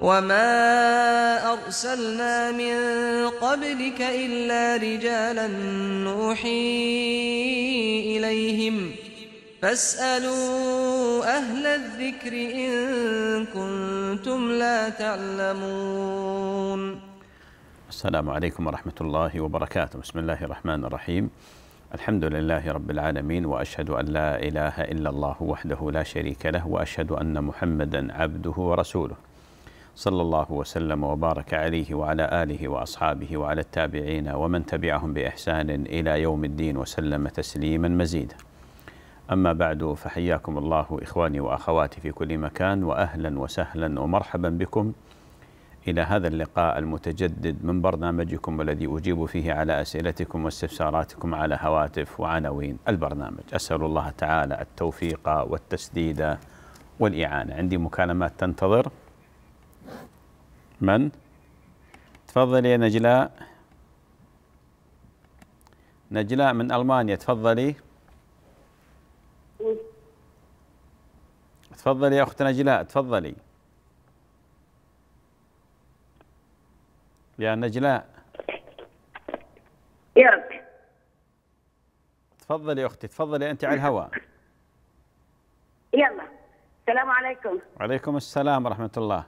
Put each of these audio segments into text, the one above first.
وما أرسلنا من قبلك إلا رجالا نوحي إليهم فاسألوا أهل الذكر إن كنتم لا تعلمون السلام عليكم ورحمة الله وبركاته بسم الله الرحمن الرحيم الحمد لله رب العالمين واشهد ان لا اله الا الله وحده لا شريك له واشهد ان محمدا عبده ورسوله صلى الله وسلم وبارك عليه وعلى آله وأصحابه وعلى التابعين ومن تبعهم بإحسان إلى يوم الدين وسلم تسليما مزيدا أما بعد فحياكم الله إخواني وأخواتي في كل مكان وأهلا وسهلا ومرحبا بكم إلى هذا اللقاء المتجدد من برنامجكم الذي أجيب فيه على أسئلتكم واستفساراتكم على هواتف وعناوين البرنامج أسأل الله تعالى التوفيق والتسديد والإعانة عندي مكالمات تنتظر من تفضلي يا نجلاء نجلاء من ألمانيا تفضلي تفضلي يا أخت نجلاء تفضلي يا نجلاء ياك تفضلي يا أختي تفضلي أنت على الهواء يلا السلام عليكم وعليكم السلام ورحمة الله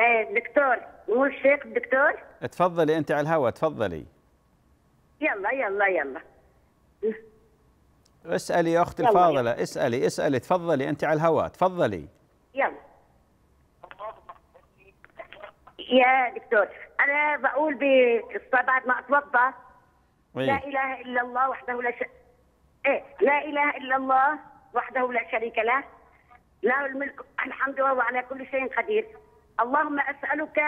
إيه، دكتور مو الشيخ الدكتور تفضلي انت على الهواء تفضلي يلا يلا يلا اسالي يا اختي الفاضله يلا. اسالي اسالي تفضلي انت على الهواء تفضلي يلا يا دكتور انا بقول بعد ما اتوضا إيه. لا اله الا الله وحده لا شريك ايه لا اله الا الله وحده لا شريك له له الملك الحمد لله على كل شيء قدير اللهم اسالك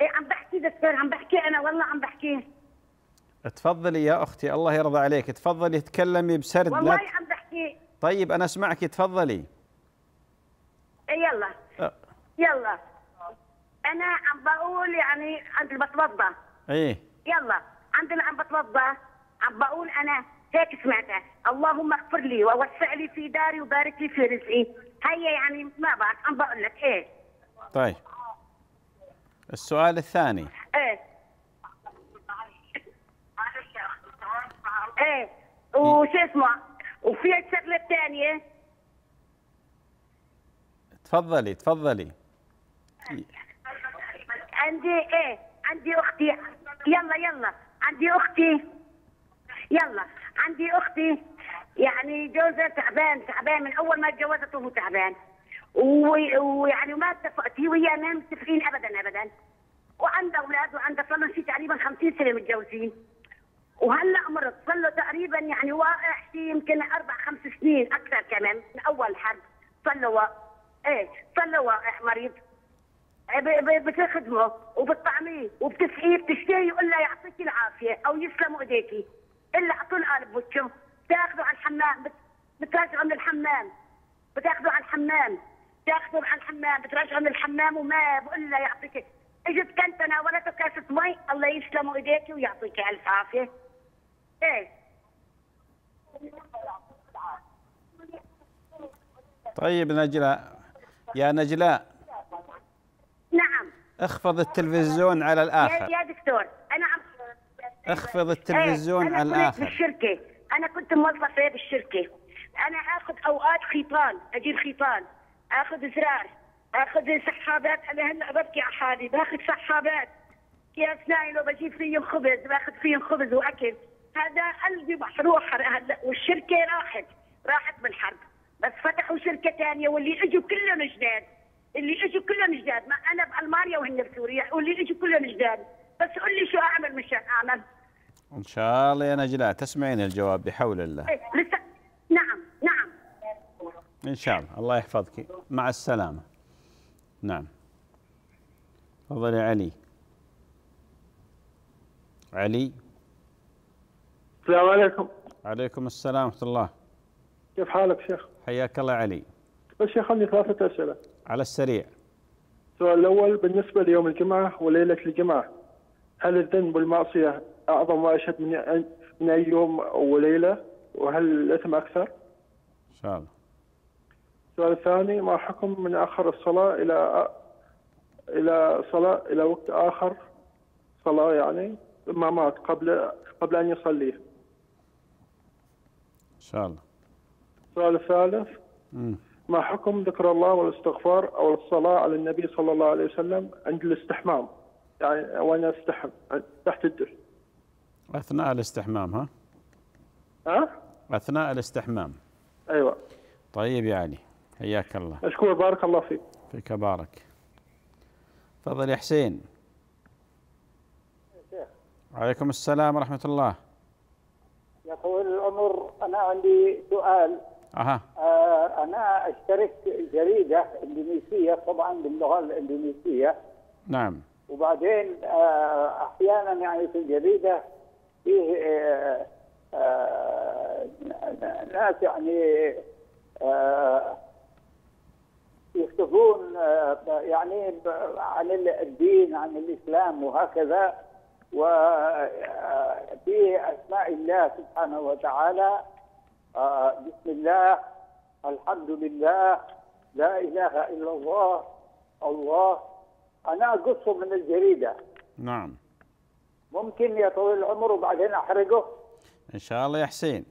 ايه عم بحكي دكتور عم بحكي انا والله عم بحكي تفضلي يا اختي الله يرضى عليك تفضلي تكلمي بسرد والله لا... عم بحكي طيب انا اسمعك تفضلي إيه، يلا أه. يلا انا عم بقول يعني عند بتوضى ايه يلا عند اللي عم بتوضى عم بقول انا هيك سمعتها اللهم اغفر لي ووسع لي في داري وبارك لي في رزقي هيا يعني ما بعرف عم بقول لك ايه طيب السؤال الثاني ايه ايه وش اسمه وفي الشغله الثانيه تفضلي تفضلي عندي ايه عندي اختي يلا يلا عندي اختي يلا عندي اختي يعني جوزها تعبان تعبان من اول ما اتجوزته وهو تعبان ويعني وما اتفقت هي وياه ما متفقين ابدا ابدا وعنده اولاد وعنده صار له شيء تقريبا 50 سنه متجوزين وهلا مرض صار له تقريبا يعني واقع شيء يمكن اربع خمس سنين اكثر كمان من اول الحرب صار له واقع ايه صار له واقع مريض بتخدمه وبتطعميه وبتسقيه بتشتهيه يقول لها يعطيك العافيه او يسلم ايديكي الا حطوا القالب بوجههم تاخذوا على الحمام بتراجعوا من الحمام بتاخذوا على الحمام تاخذوا على الحمام بتراجعوا من الحمام وما بقول له يعطيك اجت كنت انا ولا كاسه مي الله يسلموا ايديك ويعطيكي الف عافيه ايه طيب نجلاء يا نجلاء نعم اخفض التلفزيون على الاخر يا دكتور انا عم اخفض إيه، التلفزيون ايه على الاخر انا بالشركه انا كنت موظفه بالشركه انا اخذ اوقات خيطان اجيب خيطان اخذ زرار اخذ سحابات انا هلا ببكي على حالي باخذ سحابات كيس نايله بجيب فيهم خبز باخذ فيهم خبز واكل هذا قلبي محروق هلا والشركه راحت راحت بالحرب بس فتحوا شركه ثانيه واللي اجوا كلهم جداد اللي اجوا كلهم جداد ما انا بالمانيا وهن بسوريا واللي اجوا كلهم جداد بس قول لي شو اعمل مشان اعمل ان شاء الله يا نجلاء تسمعين الجواب بحول الله نعم نعم ان شاء الله الله يحفظك مع السلامه نعم تفضلي علي علي السلام عليكم عليكم السلام ورحمه الله كيف حالك شيخ حياك الله علي بس شيخ عندي ثلاثه اسئله على السريع السؤال الاول بالنسبه ليوم الجمعه وليله الجمعه هل الذنب والمعصيه اعظم واشد من من اي يوم وليله وهل الاثم اكثر؟ ان شاء الله. السؤال الثاني ما حكم من اخر الصلاه الى الى صلاه الى وقت اخر صلاه يعني ما مات قبل قبل ان يصلي. ان شاء الله. السؤال الثالث ما حكم ذكر الله والاستغفار او الصلاه على النبي صلى الله عليه وسلم عند الاستحمام يعني وانا استحم تحت الدش. اثناء الاستحمام ها؟ ها؟ اثناء الاستحمام ايوه طيب يا علي حياك الله مشكور بارك الله فيك فيك بارك تفضل يا حسين وعليكم السلام ورحمة الله يا طويل العمر أنا عندي سؤال أها آه أنا اشتريت جريدة إندونيسية طبعا باللغة الإندونيسية نعم وبعدين آه أحيانا يعني في الجريدة فيه آه، آه، ناس يعني آه، يكتبون يعني عن الدين عن الاسلام وهكذا وفي اسماء الله سبحانه وتعالى بسم الله الحمد لله لا اله الا الله الله انا اقصه من الجريده نعم ممكن يا طويل العمر وبعدين احرقه ان شاء الله يا حسين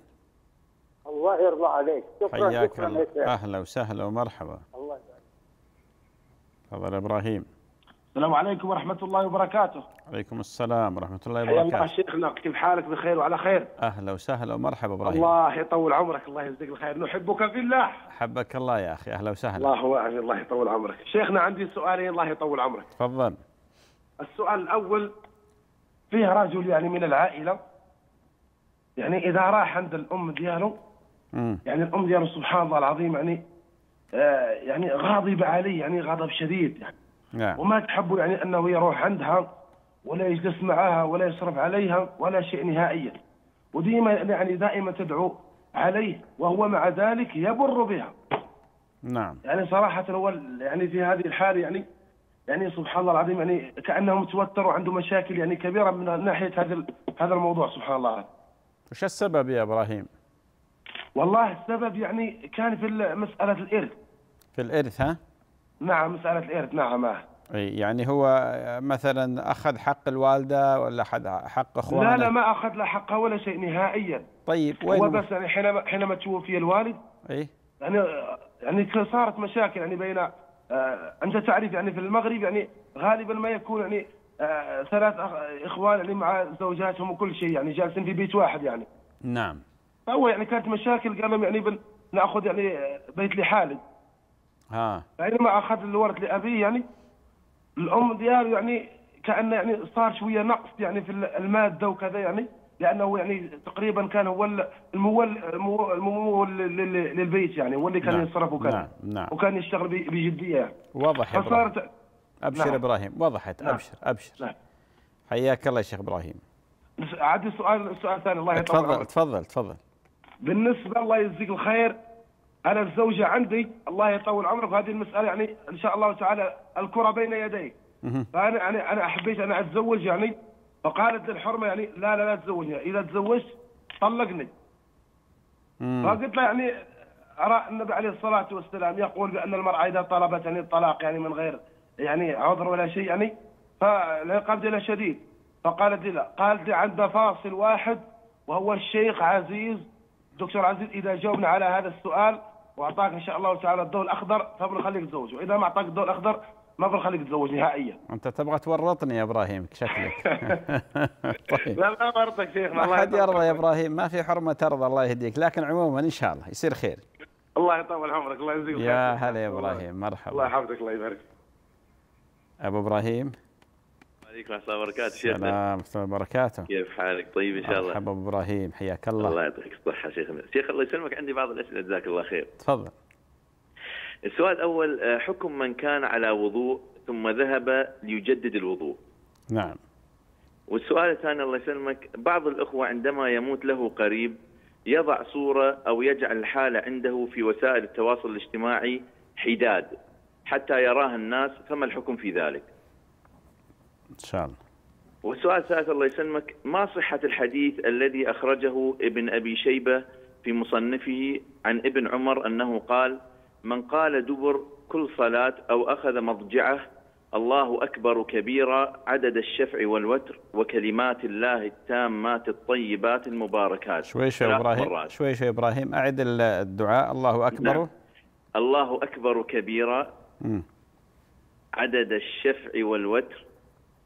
الله يرضى عليك شكرا حياك الله اهلا وسهلا ومرحبا الله يبارك تفضل ابراهيم السلام عليكم ورحمة الله وبركاته. عليكم السلام ورحمة الله وبركاته. حيا الله شيخنا كيف حالك بخير وعلى خير؟ أهلا وسهلا ومرحبا إبراهيم. الله يطول عمرك الله يجزيك الخير نحبك في الله. حبك الله يا أخي أهلا وسهلا. الله أعلم الله يطول عمرك. شيخنا عندي سؤالين الله يطول عمرك. تفضل. السؤال الأول فيه رجل يعني من العائله يعني اذا راح عند الام ديالو يعني الام ديالو سبحان الله العظيم يعني آه، يعني غاضبه عليه يعني غضب شديد يعني نعم. وما تحب يعني انه يروح عندها ولا يجلس معها ولا يصرف عليها ولا شيء نهائيا وديما يعني دائما تدعو عليه وهو مع ذلك يبر بها نعم يعني صراحه هو يعني في هذه الحاله يعني يعني سبحان الله العظيم يعني كانه متوتر وعنده مشاكل يعني كبيره من ناحيه هذا هذا الموضوع سبحان الله العظيم. وش السبب يا ابراهيم؟ والله السبب يعني كان في مساله الارث. في الارث ها؟ نعم مساله الارث نعم اي يعني هو مثلا اخذ حق الوالده ولا اخذ حق اخوانه؟ لا لا ما اخذ لا حقها ولا شيء نهائيا. طيب وين هو بس يعني حينما حينما توفي الوالد اي يعني يعني صارت مشاكل يعني بين آه، انت تعرف يعني في المغرب يعني غالبا ما يكون يعني آه، ثلاث اخوان يعني مع زوجاتهم وكل شيء يعني جالسين في بيت واحد يعني نعم فهو يعني كانت مشاكل قال لهم يعني بن ناخذ يعني آه، بيت لحالي ها يعني ما اخذ الورد لابيه يعني الام دياله يعني كان يعني صار شويه نقص يعني في الماده وكذا يعني لانه يعني تقريبا كان هو المول المول للبيت يعني هو اللي كان نعم يصرف وكان نعم نعم وكان يشتغل بجديه واضح فصارت ابشر نعم ابراهيم وضحت نعم ابشر ابشر نعم حياك الله يا شيخ ابراهيم عندي سؤال سؤال ثاني الله يطول تفضل تفضل تفضل بالنسبه الله يجزيك الخير انا الزوجه عندي الله يطول عمرك وهذه المساله يعني ان شاء الله تعالى الكره بين يديك فانا يعني انا حبيت انا اتزوج يعني فقالت للحرمه يعني لا لا لا تزوجني اذا تزوجت طلقني فقلت له يعني ارى النبي عليه الصلاه والسلام يقول بان المراه اذا طلبت يعني الطلاق يعني من غير يعني عذر ولا شيء يعني فالعقاب له شديد فقالت لا قالت لي عندنا فاصل واحد وهو الشيخ عزيز دكتور عزيز اذا جاوبنا على هذا السؤال واعطاك ان شاء الله تعالى الضوء الاخضر فبنخليك تزوج واذا ما اعطاك الضوء الاخضر ما بخليك تتزوج نهائيا انت تبغى تورطني يا ابراهيم شكلك طيب. لا ما ورطك شيخ الله حد يرضى يا ابراهيم ما في حرمه ترضى الله يهديك لكن عموما ان شاء الله يصير خير الله يطول عمرك الله يجزيك يا هلا يا ابراهيم مرحبا الله يحفظك الله يبارك ابو ابراهيم عليكم ورحمه الله وبركاته شيخنا السلام ورحمه الله وبركاته كيف حالك طيب ان شاء الله مرحبا ابو ابراهيم حياك الله الله يعطيك الصحه شيخنا شيخ الله يسلمك عندي بعض الاسئله جزاك الله خير تفضل السؤال الأول آه، حكم من كان على وضوء ثم ذهب ليجدد الوضوء نعم والسؤال الثاني الله يسلمك بعض الأخوة عندما يموت له قريب يضع صورة أو يجعل الحالة عنده في وسائل التواصل الاجتماعي حداد حتى يراها الناس فما الحكم في ذلك إن شاء الله والسؤال الثالث الله يسلمك ما صحة الحديث الذي أخرجه ابن أبي شيبة في مصنفه عن ابن عمر أنه قال من قال دبر كل صلاة أو أخذ مضجعه الله أكبر كبيرا عدد الشفع والوتر وكلمات الله التامات الطيبات المباركات شوي شوي إبراهيم مرات. شوي شوي إبراهيم أعد الدعاء الله نعم. أكبر نعم. الله أكبر كبيرا م. عدد الشفع والوتر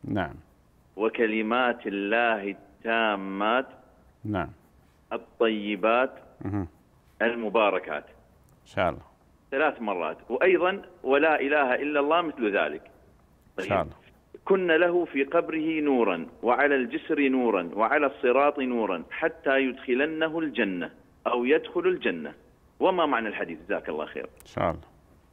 نعم وكلمات الله التامات نعم الطيبات م. المباركات إن شاء الله ثلاث مرات وأيضا ولا إله إلا الله مثل ذلك طيب كنا كن له في قبره نورا وعلى الجسر نورا وعلى الصراط نورا حتى يدخلنه الجنة أو يدخل الجنة وما معنى الحديث جزاك الله خير إن شاء الله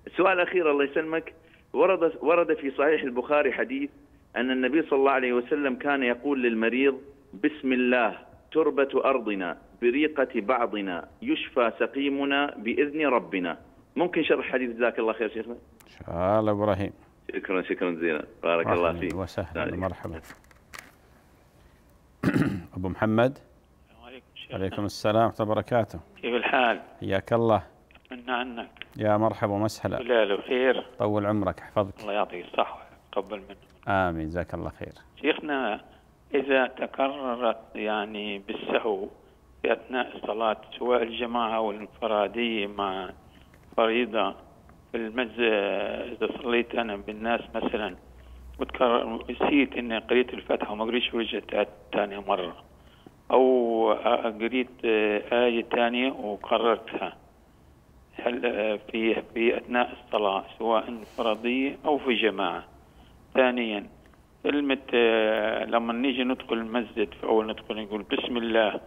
السؤال الأخير الله يسلمك ورد, ورد في صحيح البخاري حديث أن النبي صلى الله عليه وسلم كان يقول للمريض بسم الله تربة أرضنا بريقة بعضنا يشفى سقيمنا بإذن ربنا ممكن شرح حديث جزاك الله خير شيخنا ان شاء الله ابراهيم شكرا شكرا جزيلا بارك الله فيك وسهلا مرحبا ابو محمد السلام وعليكم السلام ورحمه الله وبركاته كيف الحال؟ حياك الله منا عنك يا مرحبا ومسهلا هلال بخير طول عمرك يحفظك الله يعطيك الصحة ويتقبل منك امين جزاك الله خير شيخنا اذا تكررت يعني بالسهو في اثناء الصلاة سواء الجماعة او الانفراديه مع فريضة في المجزة إذا صليت أنا بالناس مثلا وتكرر نسيت إني قريت الفاتحة وما قريتش وجه تاني مرة أو قريت آية تانية وقررتها هل في في أثناء الصلاة سواء فرضية أو في جماعة ثانيا كلمة لما نيجي ندخل المسجد في أول ندخل نقول بسم الله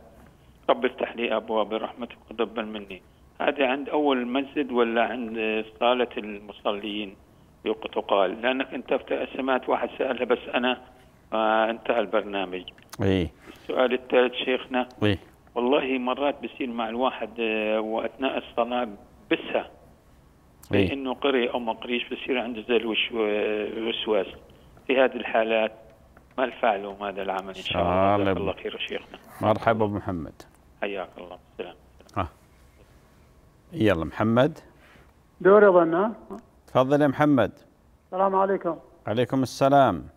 رب افتح لي أبواب رحمتك وتقبل مني هذا عند أول المسجد ولا عند صالة المصلين تقال لأنك أنت سمعت واحد سألها بس أنا انتهى البرنامج اي السؤال الثالث شيخنا اي والله مرات بصير مع الواحد آه، واثناء الصلاه بسها إيه؟ انه قري او ما قريش بصير عنده زي الوسواس آه، في هذه الحالات ما الفعل وماذا العمل ان شاء الله جزاك الله خير شيخنا مرحبا ابو محمد حياك الله سلام. آه. يلا محمد دوري اظن تفضل يا محمد السلام عليكم عليكم السلام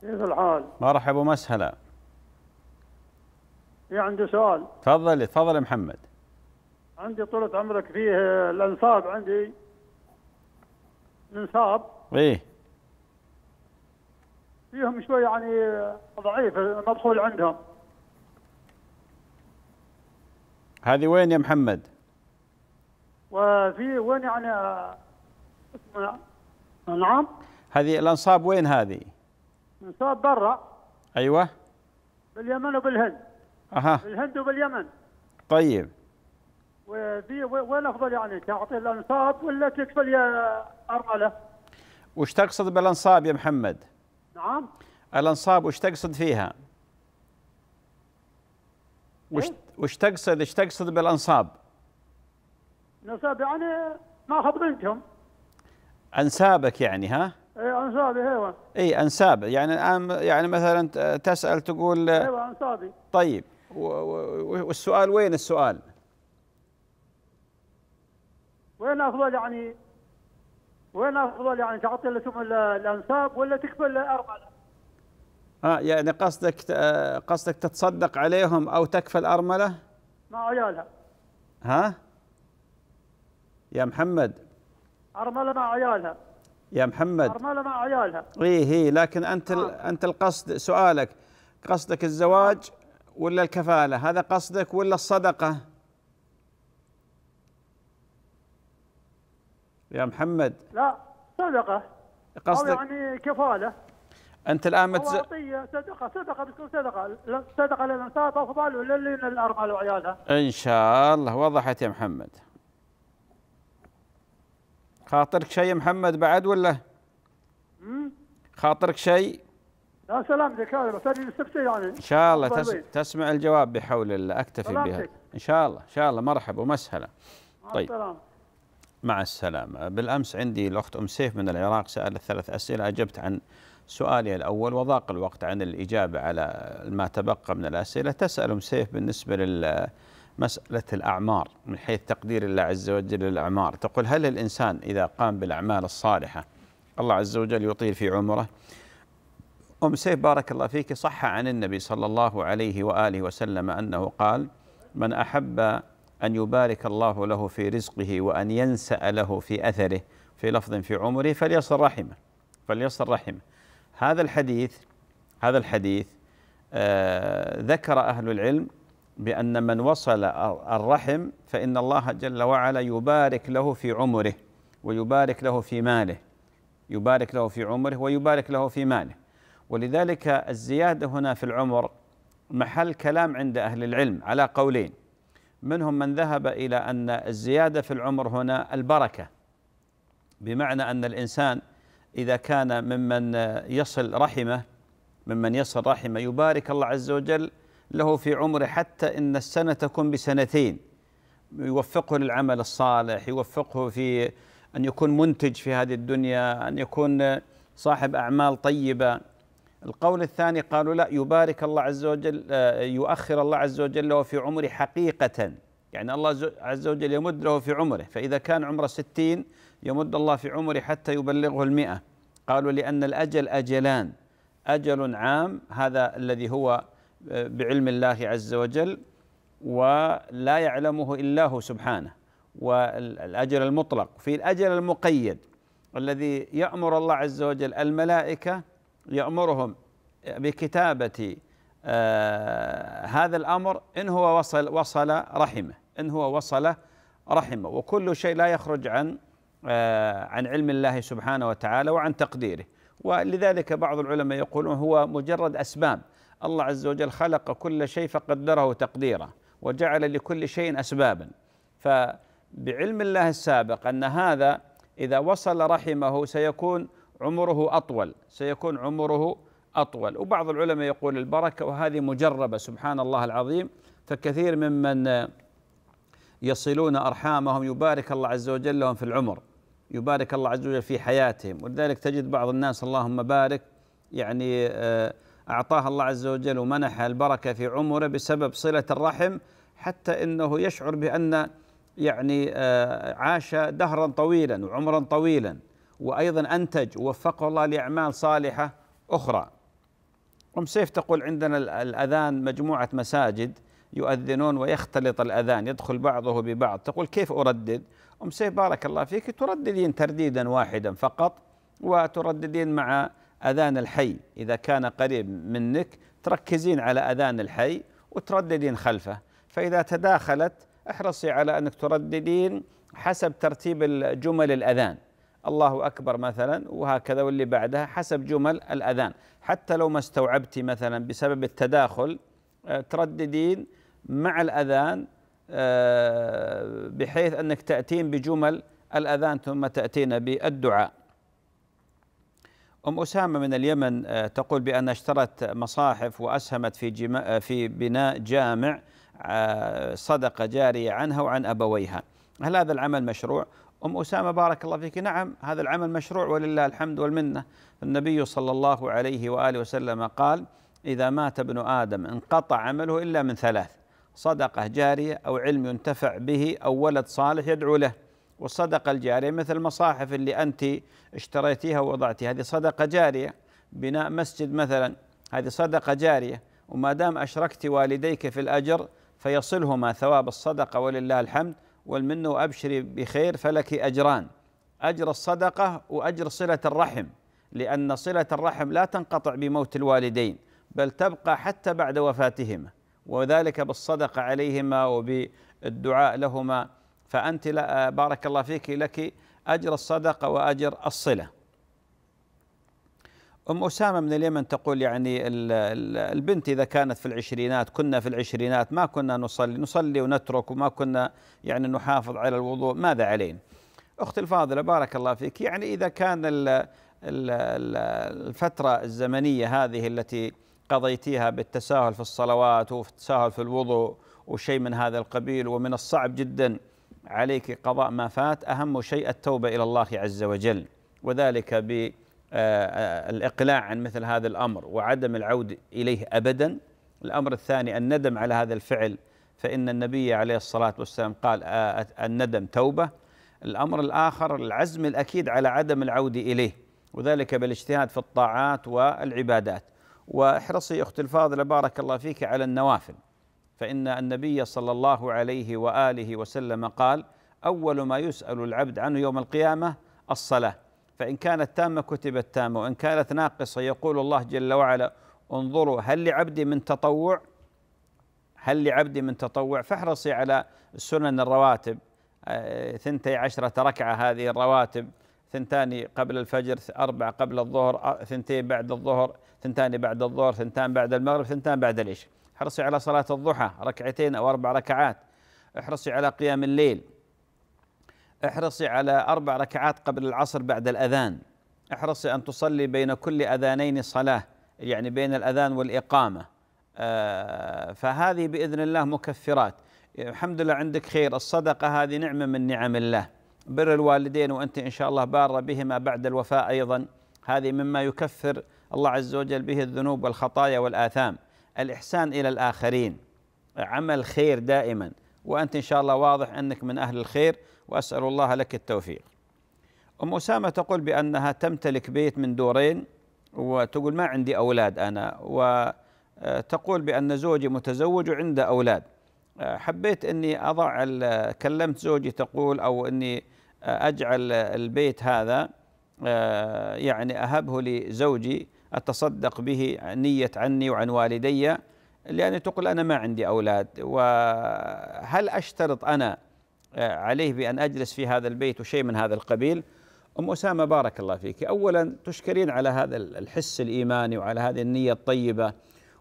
كيف الحال؟ مرحبا ومسهلا في عندي سؤال تفضل تفضل يا محمد عندي طولة عمرك فيه الانصاب عندي الانصاب ايه فيهم شوي يعني ضعيف مدخول عندهم هذه وين يا محمد؟ وفي وين يعني اسمه نعم هذه الانصاب وين هذه؟ انصاب برا ايوه باليمن وبالهند اها بالهند وباليمن طيب وفي وين افضل يعني تعطي الانصاب ولا تكفل يا ارمله؟ وش تقصد بالانصاب يا محمد؟ نعم الانصاب وش تقصد فيها؟ إيه؟ وش وش تقصد ايش تقصد بالانصاب؟ نساب يعني ما بنتهم انسابك يعني ها؟ اي انسابي ايوه اي انساب يعني الان يعني مثلا تسال تقول ايوه انسابي طيب والسؤال وين السؤال؟ وين افضل يعني وين افضل يعني تعطي لكم الانساب ولا تكفل ارمله؟ اه يعني قصدك قصدك تتصدق عليهم او تكفل ارمله؟ مع عيالها ها؟ يا محمد أرملة مع عيالها يا محمد أرملة مع عيالها إيه إيه لكن أنت آه. أنت القصد سؤالك قصدك الزواج ولا الكفالة هذا قصدك ولا الصدقة يا محمد لا صدقة قصدك أو يعني كفالة أنت الآن متز... صدقة صدقة بتكون صدقة صدقة للإنسان أفضل وللي الأرملة وعيالها إن شاء الله وضحت يا محمد خاطرك شيء محمد بعد ولا؟ خاطرك شيء؟ لا سلامتك هذا بس اجي استفتي يعني ان شاء الله تس... طيب. تسمع الجواب بحول الله اكتفي بها ان شاء الله ان شاء الله مرحبا ومسهلا طيب مع السلامة بالأمس عندي الأخت أم سيف من العراق سألت ثلاث أسئلة أجبت عن سؤالي الأول وضاق الوقت عن الإجابة على ما تبقى من الأسئلة تسأل أم سيف بالنسبة لل مسألة الأعمار من حيث تقدير الله عز وجل للأعمار تقول هل الإنسان إذا قام بالأعمال الصالحة الله عز وجل يطيل في عمره أم سيف بارك الله فيك صح عن النبي صلى الله عليه وآله وسلم أنه قال من أحب أن يبارك الله له في رزقه وأن ينسأ له في أثره في لفظ في عمره فليصل رحمه فليصل رحمه هذا الحديث هذا الحديث آه ذكر أهل العلم بأن من وصل الرحم فإن الله جل وعلا يبارك له في عمره ويبارك له في ماله يبارك له في عمره ويبارك له في ماله ولذلك الزيادة هنا في العمر محل كلام عند أهل العلم على قولين منهم من ذهب إلى أن الزيادة في العمر هنا البركة بمعنى أن الإنسان إذا كان ممن يصل رحمه ممن يصل رحمه يبارك الله عز وجل له في عمره حتى إن السنة تكون بسنتين يوفقه للعمل الصالح يوفقه في أن يكون منتج في هذه الدنيا أن يكون صاحب أعمال طيبة القول الثاني قالوا لا يبارك الله عز وجل يؤخر الله عز وجل له في عمره حقيقة يعني الله عز وجل يمد له في عمره فإذا كان عمره ستين يمد الله في عمره حتى يبلغه المئة قالوا لأن الأجل أجلان أجل عام هذا الذي هو بعلم الله عز وجل ولا يعلمه الا هو سبحانه والاجل المطلق في الاجل المقيد الذي يامر الله عز وجل الملائكه يامرهم بكتابه آه هذا الامر ان هو وصل وصل رحمه ان هو وصل رحمه وكل شيء لا يخرج عن آه عن علم الله سبحانه وتعالى وعن تقديره ولذلك بعض العلماء يقولون هو مجرد اسباب الله عز وجل خلق كل شيء فقدره تقديرا وجعل لكل شيء اسبابا فبعلم الله السابق ان هذا اذا وصل رحمه سيكون عمره اطول سيكون عمره اطول وبعض العلماء يقول البركه وهذه مجربه سبحان الله العظيم فكثير ممن يصلون ارحامهم يبارك الله عز وجل لهم في العمر يبارك الله عز وجل في حياتهم ولذلك تجد بعض الناس اللهم بارك يعني آه أعطاها الله عز وجل ومنحها البركة في عمره بسبب صلة الرحم حتى أنه يشعر بأن يعني آه، عاش دهرا طويلا وعمرا طويلا وأيضا أنتج ووفقه الله لأعمال صالحة أخرى أم سيف تقول عندنا الأذان مجموعة مساجد يؤذنون ويختلط الأذان يدخل بعضه ببعض تقول كيف أردد أم سيف بارك الله فيك ترددين ترديدا واحدا فقط وترددين مع أذان الحي إذا كان قريب منك تركزين على أذان الحي وترددين خلفه فإذا تداخلت احرصي على أنك ترددين حسب ترتيب جمل الأذان الله أكبر مثلا وهكذا واللي بعدها حسب جمل الأذان حتى لو ما استوعبتي مثلا بسبب التداخل آه، ترددين مع الأذان آه، بحيث أنك تأتين بجمل الأذان ثم تأتين بالدعاء أم أسامة من اليمن آه، تقول بأن اشترت مصاحف وأسهمت في, جما آه، في بناء جامع آه، صدقة جارية عنها وعن أبويها هل هذا العمل مشروع؟ أم أسامة بارك الله فيك نعم هذا العمل مشروع ولله الحمد والمنة النبي صلى الله عليه وآله وسلم قال إذا مات ابن آدم انقطع عمله إلا من ثلاث صدقة جارية أو علم ينتفع به أو ولد صالح يدعو له والصدقة الجارية مثل المصاحف اللي أنت اشتريتيها ووضعتيها هذه صدقة جارية بناء مسجد مثلا هذه صدقة جارية وما دام أشركت والديك في الأجر فيصلهما ثواب الصدقة ولله الحمد والمن وأبشري بخير فلك أجران أجر الصدقة وأجر صلة الرحم لأن صلة الرحم لا تنقطع بموت الوالدين بل تبقى حتى بعد وفاتهما وذلك بالصدقة عليهما وبالدعاء لهما فأنت بارك الله فيك لك أجر الصدقة وأجر الصلة أم أسامة من اليمن تقول يعني البنت إذا كانت في العشرينات كنا في العشرينات ما كنا نصلي نصلي ونترك وما كنا يعني نحافظ على الوضوء ماذا علينا أختي الفاضلة بارك الله فيك يعني إذا كان الفترة الزمنية هذه التي قضيتيها بالتساهل في الصلوات والتساهل في الوضوء وشيء من هذا القبيل ومن الصعب جدا عليك قضاء ما فات أهم شيء التوبة إلى الله عز وجل وذلك بالإقلاع آه، آه، عن مثل هذا الأمر وعدم العود إليه أبدا الأمر الثاني الندم على هذا الفعل فإن النبي عليه الصلاة والسلام قال آه، الندم توبة الأمر الآخر العزم الأكيد على عدم العود إليه وذلك بالاجتهاد في الطاعات والعبادات واحرصي أختي الفاضلة بارك الله فيك على النوافل فإن النبي صلى الله عليه وآله وسلم قال أول ما يسأل العبد عنه يوم القيامة الصلاة فإن كانت تامة كتبت تامة وإن كانت ناقصة يقول الله جل وعلا انظروا هل لعبدي من تطوع هل لعبدي من تطوع فاحرصي على سنن الرواتب آه، ثنتي عشرة ركعة هذه الرواتب ثنتان قبل الفجر أربع قبل الظهر آه، ثنتين بعد الظهر ثنتان بعد الظهر ثنتان بعد المغرب ثنتان بعد العشاء احرصي على صلاة الضحى ركعتين أو أربع ركعات احرصي على قيام الليل احرصي على أربع ركعات قبل العصر بعد الأذان احرصي أن تصلي بين كل أذانين صلاة يعني بين الأذان والإقامة آه، فهذه بإذن الله مكفرات الحمد لله عندك خير الصدقة هذه نعمة من نعم الله بر الوالدين وأنت إن شاء الله بارة بهما بعد الوفاة أيضا هذه مما يكفر الله عز وجل به الذنوب والخطايا والآثام الإحسان إلى الآخرين عمل خير دائما وأنت إن شاء الله واضح أنك من أهل الخير وأسأل الله لك التوفيق أم أسامة تقول بأنها تمتلك بيت من دورين وتقول ما عندي أولاد أنا وتقول آه، بأن زوجي متزوج وعنده أولاد آه، حبيت أني أضع كلمت زوجي تقول أو أني آه، أجعل البيت هذا يعني أهبه لزوجي أتصدق به نية عني وعن والدي لأن تقول أنا ما عندي أولاد وهل أشترط أنا آه، عليه بأن أجلس في هذا البيت وشيء من هذا القبيل أم أسامة بارك الله فيك أولا تشكرين على هذا الحس الإيماني وعلى هذه النية الطيبة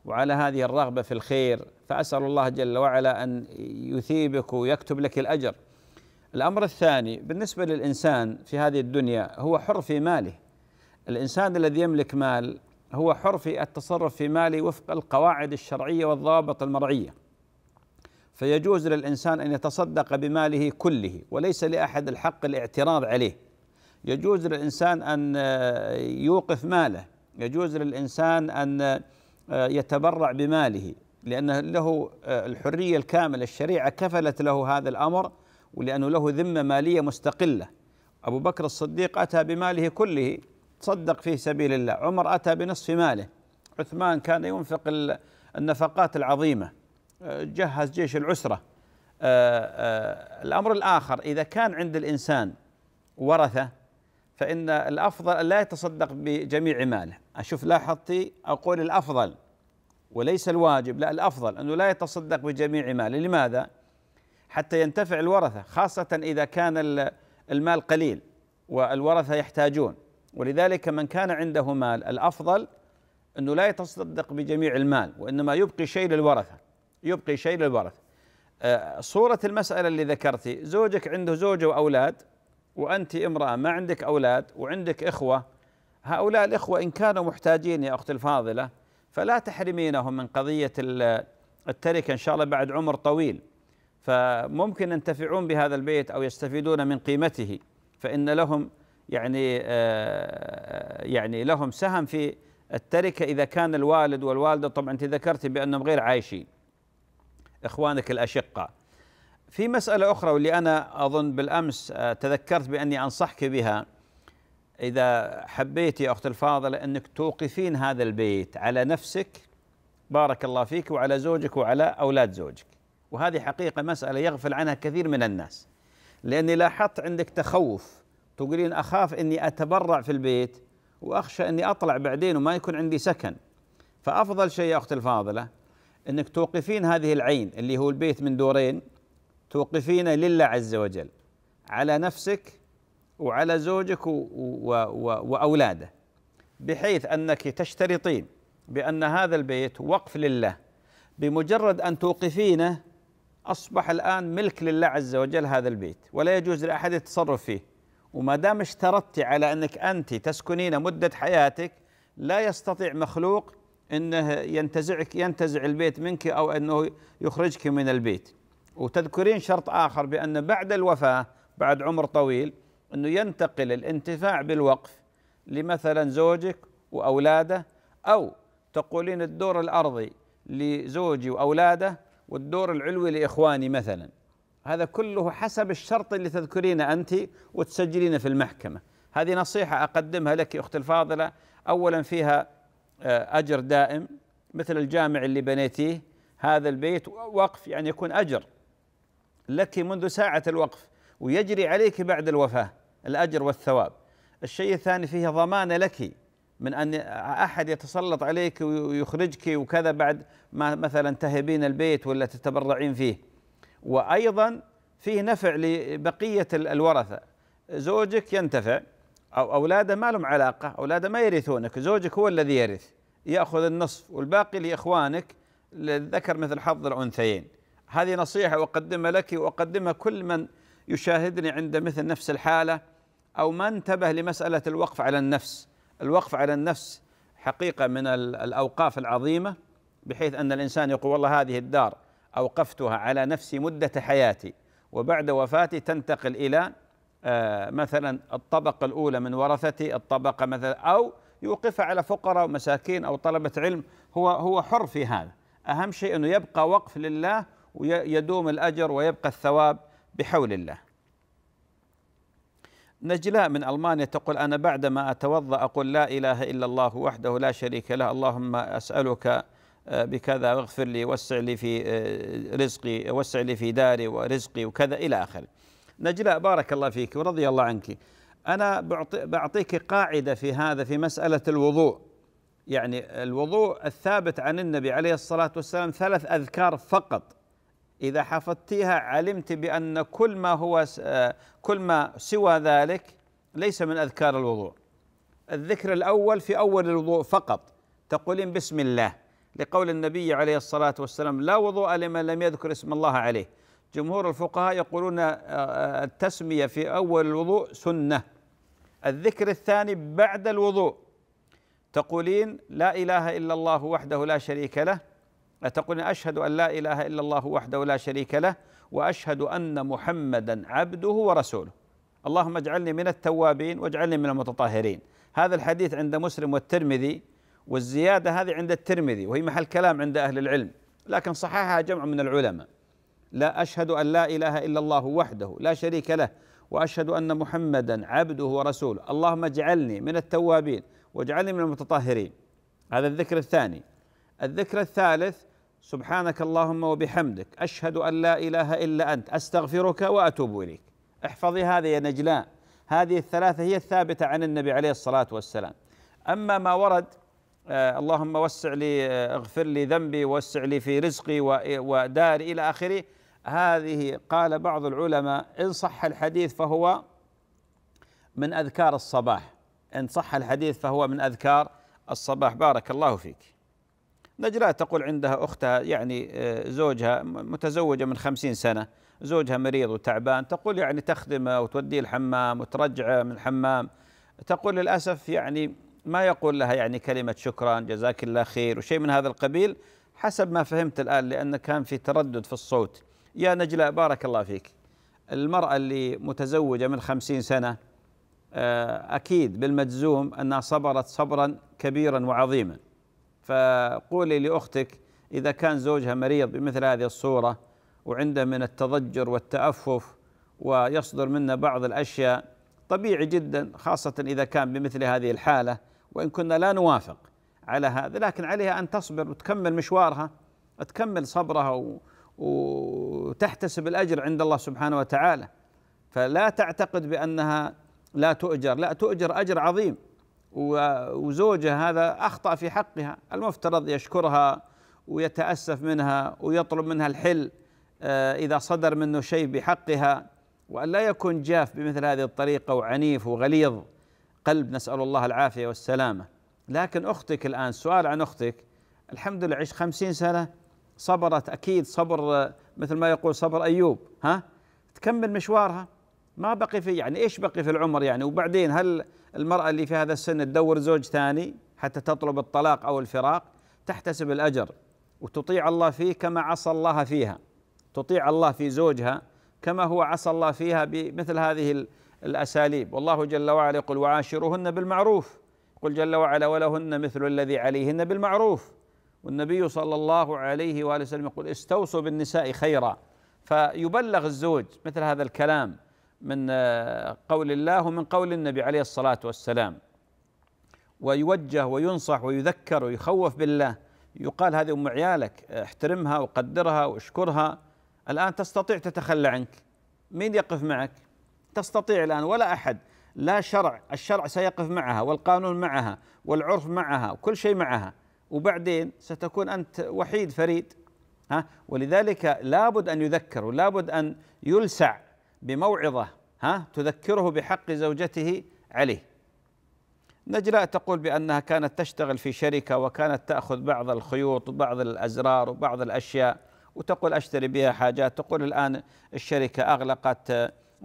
وعلى هذه الرغبة في الخير فأسأل الله جل وعلا أن يثيبك ويكتب لك الأجر الأمر الثاني بالنسبة للإنسان في هذه الدنيا هو حر في ماله الإنسان الذي يملك مال هو حر في التصرف في ماله وفق القواعد الشرعية والضوابط المرعية فيجوز للإنسان أن يتصدق بماله كله وليس لأحد الحق الاعتراض عليه يجوز للإنسان أن يوقف ماله يجوز للإنسان أن يتبرع بماله لأنه له الحرية الكاملة الشريعة كفلت له هذا الأمر ولأنه له ذمة مالية مستقلة أبو بكر الصديق أتى بماله كله تصدق في سبيل الله عمر أتى بنصف ماله عثمان كان ينفق النفقات العظيمة آه، جهز جيش العسرة آه، آه، الأمر الآخر إذا كان عند الإنسان ورثة فإن الأفضل لا يتصدق بجميع ماله أشوف لاحظتي أقول الأفضل وليس الواجب لا الأفضل أنه لا يتصدق بجميع ماله لماذا؟ حتى ينتفع الورثة خاصة إذا كان المال قليل والورثة يحتاجون ولذلك من كان عنده مال الافضل انه لا يتصدق بجميع المال وانما يبقي شيء للورثه يبقي شيء للورثه آه، صوره المساله اللي ذكرتي زوجك عنده زوجه واولاد وانت امراه ما عندك اولاد وعندك اخوه هؤلاء الاخوه ان كانوا محتاجين يا اختي الفاضله فلا تحرمينهم من قضيه التركه ان شاء الله بعد عمر طويل فممكن ينتفعون بهذا البيت او يستفيدون من قيمته فان لهم يعني آه، آه، يعني لهم سهم في التركه اذا كان الوالد والوالده طبعا انت ذكرتي بانهم غير عايشين اخوانك الاشقه في مساله اخرى واللي انا اظن بالامس آه، تذكرت باني انصحك بها اذا حبيت يا اختي الفاضله انك توقفين هذا البيت على نفسك بارك الله فيك وعلى زوجك وعلى اولاد زوجك وهذه حقيقه مساله يغفل عنها كثير من الناس لاني لاحظت عندك تخوف تقولين أخاف أني أتبرع في البيت وأخشى أني أطلع بعدين وما يكون عندي سكن فأفضل شيء يا أختي الفاضلة أنك توقفين هذه العين اللي هو البيت من دورين توقفينه لله عز وجل على نفسك وعلى زوجك و و و وأولاده بحيث أنك تشترطين بأن هذا البيت وقف لله بمجرد أن توقفينه أصبح الآن ملك لله عز وجل هذا البيت ولا يجوز لأحد التصرف فيه وما دام اشترطتي على انك انت تسكنين مده حياتك لا يستطيع مخلوق انه ينتزعك ينتزع البيت منك او انه يخرجك من البيت وتذكرين شرط اخر بان بعد الوفاه بعد عمر طويل انه ينتقل الانتفاع بالوقف لمثلا زوجك واولاده او تقولين الدور الارضي لزوجي واولاده والدور العلوي لاخواني مثلا هذا كله حسب الشرط اللي تذكرينه أنت وتسجلينه في المحكمة هذه نصيحة أقدمها لك يا أختي الفاضلة أولا فيها آه، أجر دائم مثل الجامع اللي بنيتيه هذا البيت وقف يعني يكون أجر لك منذ ساعة الوقف ويجري عليك بعد الوفاة الأجر والثواب الشيء الثاني فيه ضمانة لك من أن أحد يتسلط عليك ويخرجك وكذا بعد ما مثلا تهبين البيت ولا تتبرعين فيه وايضا فيه نفع لبقيه الورثه زوجك ينتفع او اولاده ما لهم علاقه اولاده ما يرثونك زوجك هو الذي يرث ياخذ النصف والباقي لاخوانك للذكر مثل حظ الانثيين هذه نصيحه اقدمها لك واقدمها كل من يشاهدني عند مثل نفس الحاله او ما انتبه لمساله الوقف على النفس الوقف على النفس حقيقه من الاوقاف العظيمه بحيث ان الانسان يقول والله هذه الدار أوقفتها على نفسي مدة حياتي وبعد وفاتي تنتقل إلى آه، مثلا الطبقة الأولى من ورثتي الطبقة مثلا أو يوقفها على فقراء ومساكين أو طلبة علم هو هو حر في هذا أهم شيء أنه يبقى وقف لله ويدوم الأجر ويبقى الثواب بحول الله نجلاء من ألمانيا تقول أنا بعدما أتوضأ أقول لا إله إلا الله وحده لا شريك له اللهم أسألك آه، بكذا واغفر لي وسع لي في آه، رزقي وسع لي في داري ورزقي وكذا إلى آخره نجلاء بارك الله فيك ورضي الله عنك أنا بعطيك قاعدة في هذا في مسألة الوضوء يعني الوضوء الثابت عن النبي عليه الصلاة والسلام ثلاث أذكار فقط إذا حفظتيها علمت بأن كل ما هو آه، كل ما سوى ذلك ليس من أذكار الوضوء الذكر الأول في أول الوضوء فقط تقولين بسم الله لقول النبي عليه الصلاة والسلام لا وضوء لمن لم يذكر اسم الله عليه جمهور الفقهاء يقولون آه، آه، التسمية في أول الوضوء سنة الذكر الثاني بعد الوضوء تقولين لا إله إلا الله وحده لا شريك له تقولين أشهد أن لا إله إلا الله وحده لا شريك له وأشهد أن محمدا عبده ورسوله اللهم اجعلني من التوابين واجعلني من المتطهرين هذا الحديث عند مسلم والترمذي والزيادة هذه عند الترمذي وهي محل كلام عند أهل العلم لكن صححها جمع من العلماء لا أشهد أن لا إله إلا الله وحده لا شريك له وأشهد أن محمدا عبده ورسوله اللهم اجعلني من التوابين واجعلني من المتطهرين هذا الذكر الثاني الذكر الثالث سبحانك اللهم وبحمدك أشهد أن لا إله إلا أنت أستغفرك وأتوب إليك احفظي هذه يا نجلاء هذه الثلاثة هي الثابتة عن النبي عليه الصلاة والسلام أما ما ورد آه، اللهم وسع لي آه، اغفر لي ذنبي ووسع لي في رزقي وداري الى اخره هذه قال بعض العلماء ان صح الحديث فهو من اذكار الصباح ان صح الحديث فهو من اذكار الصباح بارك الله فيك نجلاء تقول عندها اختها يعني آه، زوجها متزوجه من خمسين سنه زوجها مريض وتعبان تقول يعني تخدمه وتوديه الحمام وترجعه من الحمام تقول للاسف يعني ما يقول لها يعني كلمة شكرا جزاك الله خير وشيء من هذا القبيل حسب ما فهمت الآن لأن كان في تردد في الصوت يا نجلاء بارك الله فيك المرأة اللي متزوجة من خمسين سنة آه، أكيد بالمجزوم أنها صبرت صبرا كبيرا وعظيما فقولي لأختك إذا كان زوجها مريض بمثل هذه الصورة وعنده من التضجر والتأفف ويصدر منه بعض الأشياء طبيعي جدا خاصة إذا كان بمثل هذه الحالة وإن كنا لا نوافق على هذا لكن عليها أن تصبر وتكمل مشوارها تكمل صبرها وتحتسب الأجر عند الله سبحانه وتعالى فلا تعتقد بأنها لا تؤجر لا تؤجر أجر عظيم وزوجها هذا أخطأ في حقها المفترض يشكرها ويتأسف منها ويطلب منها الحل آه، إذا صدر منه شيء بحقها وأن لا يكون جاف بمثل هذه الطريقة وعنيف وغليظ قلب نسأل الله العافية والسلامة لكن أختك الآن سؤال عن أختك الحمد لله عش خمسين سنة صبرت أكيد صبر مثل ما يقول صبر أيوب ها تكمل مشوارها ما بقي في يعني إيش بقي في العمر يعني وبعدين هل المرأة اللي في هذا السن تدور زوج ثاني حتى تطلب الطلاق أو الفراق تحتسب الأجر وتطيع الله فيه كما عصى الله فيها تطيع الله في زوجها كما هو عصى الله فيها بمثل هذه الأساليب والله جل وعلا يقول وعاشرهن بالمعروف قل جل وعلا ولهن مثل الذي عليهن بالمعروف والنبي صلى الله عليه وآله وسلم يقول استوصوا بالنساء خيرا فيبلغ الزوج مثل هذا الكلام من آه، قول الله ومن قول النبي عليه الصلاة والسلام ويوجه وينصح ويذكر ويخوف بالله يقال هذه أم عيالك احترمها وقدرها واشكرها الآن تستطيع تتخلى عنك مين يقف معك تستطيع الآن ولا أحد لا شرع الشرع سيقف معها والقانون معها والعرف معها وكل شيء معها وبعدين ستكون أنت وحيد فريد ها ولذلك لابد أن يذكر ولابد أن يلسع بموعظة ها تذكره بحق زوجته عليه نجلاء تقول بأنها كانت تشتغل في شركة وكانت تأخذ بعض الخيوط وبعض الأزرار وبعض الأشياء وتقول أشتري بها حاجات تقول الآن الشركة أغلقت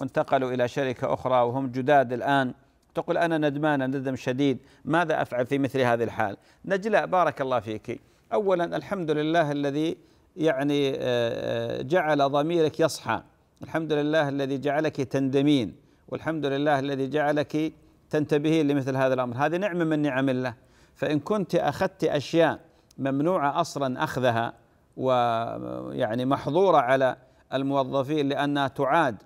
وانتقلوا إلى شركة أخرى وهم جداد الآن تقول أنا ندمانة ندم شديد ماذا أفعل في مثل هذه الحال نجلاء بارك الله فيك أولا الحمد لله الذي يعني آه، آه، جعل ضميرك يصحى الحمد لله الذي جعلك تندمين والحمد لله الذي جعلك تنتبهين لمثل هذا الأمر هذه نعمة من نعم الله فإن كنت أخذت أشياء ممنوعة أصلا أخذها ويعني محظورة على الموظفين لأنها تعاد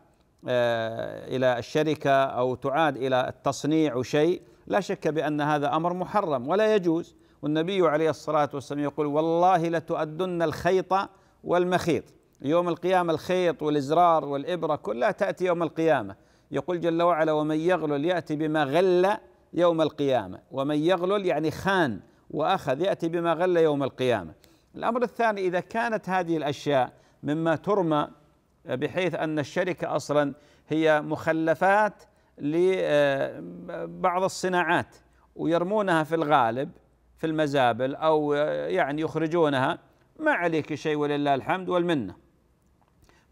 آه، إلى الشركة أو تعاد إلى التصنيع شيء لا شك بأن هذا أمر محرم ولا يجوز والنبي عليه الصلاة والسلام يقول والله لتؤدن الخيط والمخيط يوم القيامة الخيط والإزرار والإبرة كلها تأتي يوم القيامة يقول جل وعلا ومن يغلل يأتي بما غل يوم القيامة ومن يغلل يعني خان وأخذ يأتي بما غل يوم القيامة الأمر الثاني إذا كانت هذه الأشياء مما ترمى بحيث ان الشركه اصلا هي مخلفات لبعض آه، الصناعات ويرمونها في الغالب في المزابل او آه، يعني يخرجونها ما عليك شيء ولله الحمد والمنه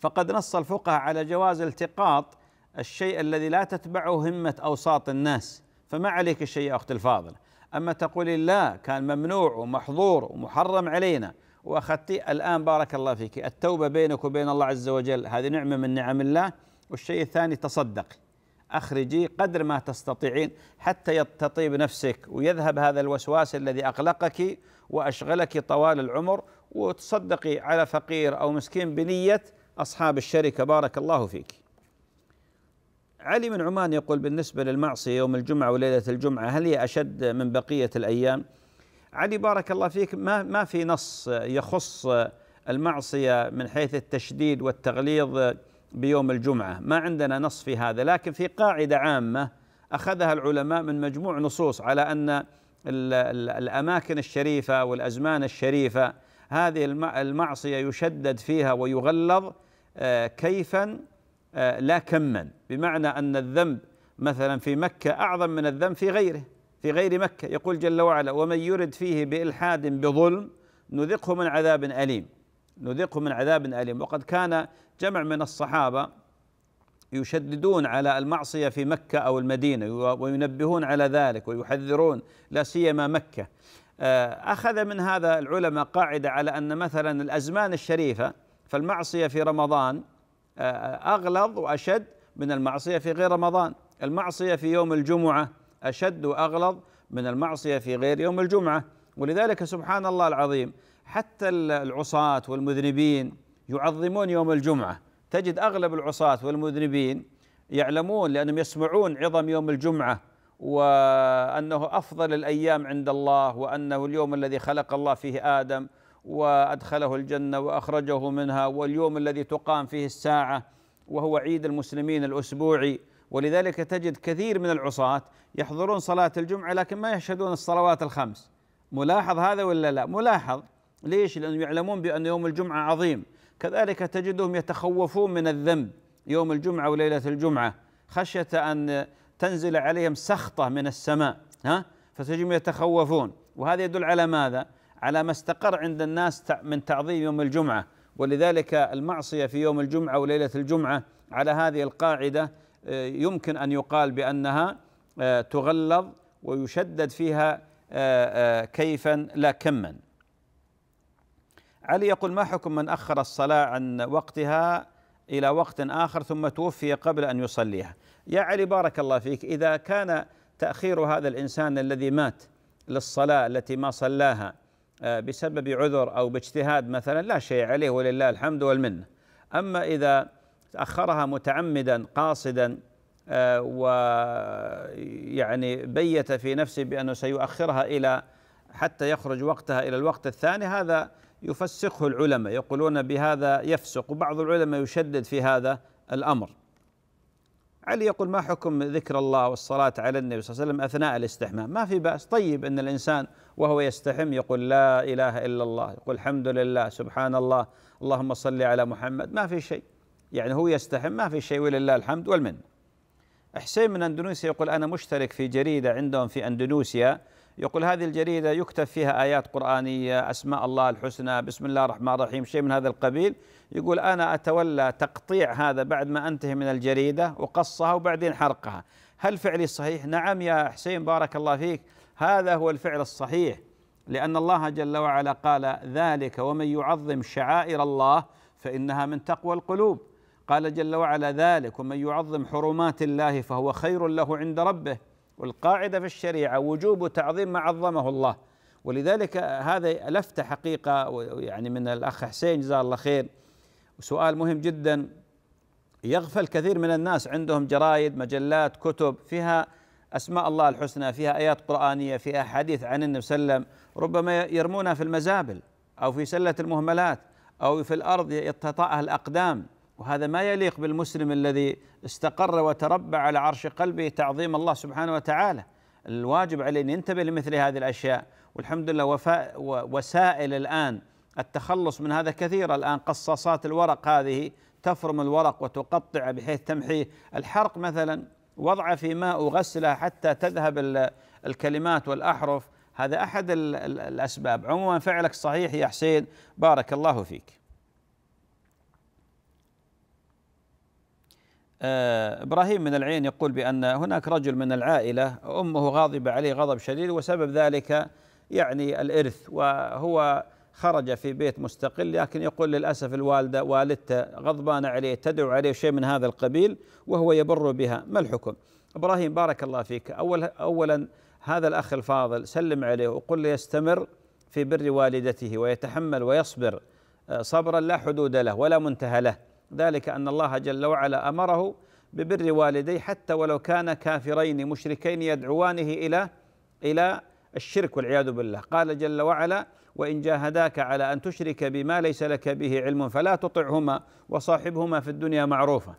فقد نص الفقهاء على جواز التقاط الشيء الذي لا تتبعه همه اوساط الناس فما عليك شيء يا اختي الفاضله اما تقول لا كان ممنوع ومحظور ومحرم علينا واخذتي الان بارك الله فيك التوبه بينك وبين الله عز وجل هذه نعمه من نعم الله والشيء الثاني تصدقي اخرجي قدر ما تستطيعين حتى تطيب نفسك ويذهب هذا الوسواس الذي اقلقك واشغلك طوال العمر وتصدقي على فقير او مسكين بنيه اصحاب الشركه بارك الله فيك. علي من عمان يقول بالنسبه للمعصيه يوم الجمعه وليله الجمعه هل هي اشد من بقيه الايام؟ علي بارك الله فيك ما ما في نص يخص المعصيه من حيث التشديد والتغليظ بيوم الجمعه، ما عندنا نص في هذا، لكن في قاعده عامه اخذها العلماء من مجموع نصوص على ان الاماكن الشريفه والازمان الشريفه هذه المعصيه يشدد فيها ويغلظ آه، كيفا آه، لا كما، بمعنى ان الذنب مثلا في مكه اعظم من الذنب في غيره، في غير مكة يقول جل وعلا ومن يرد فيه بإلحاد بظلم نذقه من عذاب أليم نذقه من عذاب أليم وقد كان جمع من الصحابة يشددون على المعصية في مكة أو المدينة وينبهون على ذلك ويحذرون لا سيما مكة آه، أخذ من هذا العلماء قاعدة على أن مثلا الأزمان الشريفة فالمعصية في رمضان آه، أغلظ وأشد من المعصية في غير رمضان المعصية في يوم الجمعة أشد وأغلظ من المعصية في غير يوم الجمعة ولذلك سبحان الله العظيم حتى العصاة والمذنبين يعظمون يوم الجمعة تجد أغلب العصاة والمذنبين يعلمون لأنهم يسمعون عظم يوم الجمعة وأنه أفضل الأيام عند الله وأنه اليوم الذي خلق الله فيه آدم وأدخله الجنة وأخرجه منها واليوم الذي تقام فيه الساعة وهو عيد المسلمين الأسبوعي ولذلك تجد كثير من العصاة يحضرون صلاة الجمعة لكن ما يشهدون الصلوات الخمس ملاحظ هذا ولا لا ملاحظ ليش لأنهم يعلمون بأن يوم الجمعة عظيم كذلك تجدهم يتخوفون من الذنب يوم الجمعة وليلة الجمعة خشية أن تنزل عليهم سخطة من السماء ها فتجدهم يتخوفون وهذا يدل على ماذا؟ على ما استقر عند الناس من تعظيم يوم الجمعة ولذلك المعصية في يوم الجمعة وليلة الجمعة على هذه القاعدة آه، يمكن أن يقال بأنها آه، تغلظ ويشدد فيها آه، كيفا لا كما علي يقول ما حكم من أخر الصلاة عن وقتها إلى وقت آخر ثم توفي قبل أن يصليها يا علي بارك الله فيك إذا كان تأخير هذا الإنسان الذي مات للصلاة التي ما صلاها بسبب عذر أو باجتهاد مثلا لا شيء عليه ولله الحمد والمنة أما إذا تأخرها متعمدا قاصدا آه، ويعني بيت في نفسه بأنه سيؤخرها إلى حتى يخرج وقتها إلى الوقت الثاني هذا يفسخه العلماء يقولون بهذا يفسق وبعض العلماء يشدد في هذا الأمر علي يقول ما حكم ذكر الله والصلاة على النبي صلى الله عليه وسلم أثناء الاستحمام ما في بأس طيب أن الإنسان وهو يستحم يقول لا إله إلا الله يقول الحمد لله سبحان الله اللهم صل على محمد ما في شيء يعني هو يستحم ما في شيء ولله الحمد والمن حسين من أندونيسيا يقول أنا مشترك في جريدة عندهم في أندونيسيا يقول هذه الجريدة يكتب فيها آيات قرآنية أسماء الله الحسنى بسم الله الرحمن الرحيم شيء من هذا القبيل يقول أنا أتولى تقطيع هذا بعد ما أنتهي من الجريدة وقصها وبعدين حرقها هل فعلي صحيح؟ نعم يا حسين بارك الله فيك هذا هو الفعل الصحيح لأن الله جل وعلا قال ذلك ومن يعظم شعائر الله فإنها من تقوى القلوب قال جل وعلا ذلك ومن يعظم حرمات الله فهو خير له عند ربه والقاعده في الشريعه وجوب تعظيم ما عظمه الله ولذلك هذا لفته حقيقه يعني من الاخ حسين جزاه الله خير سؤال مهم جدا يغفل كثير من الناس عندهم جرائد مجلات كتب فيها اسماء الله الحسنى فيها ايات قرانيه فيها حديث عن النبي صلى الله عليه وسلم ربما يرمونها في المزابل او في سله المهملات او في الارض يتطاها الاقدام وهذا ما يليق بالمسلم الذي استقر وتربى على عرش قلبه تعظيم الله سبحانه وتعالى الواجب عليه ان ينتبه لمثل هذه الاشياء والحمد لله وفاء وسائل الان التخلص من هذا كثيرة الآن قصاصات الورق هذه تفرم الورق وتقطع بحيث تمحيه الحرق مثلا وضعه في ماء وغسله حتى تذهب الكلمات والأحرف هذا أحد الأسباب عموما فعلك صحيح يا حسين بارك الله فيك آه، إبراهيم من العين يقول بأن هناك رجل من العائلة أمه غاضبة عليه غضب شديد وسبب ذلك يعني الإرث وهو خرج في بيت مستقل لكن يقول للأسف الوالدة والدته غضبانة عليه تدعو عليه شيء من هذا القبيل وهو يبر بها ما الحكم إبراهيم بارك الله فيك أول أولا هذا الأخ الفاضل سلم عليه وقل له يستمر في بر والدته ويتحمل ويصبر آه، صبرا لا حدود له ولا منتهى له ذلك أن الله جل وعلا أمره ببر والديه حتى ولو كان كافرين مشركين يدعوانه إلى إلى الشرك والعياذ بالله قال جل وعلا وإن جاهداك على أن تشرك بما ليس لك به علم فلا تطعهما وصاحبهما في الدنيا معروفة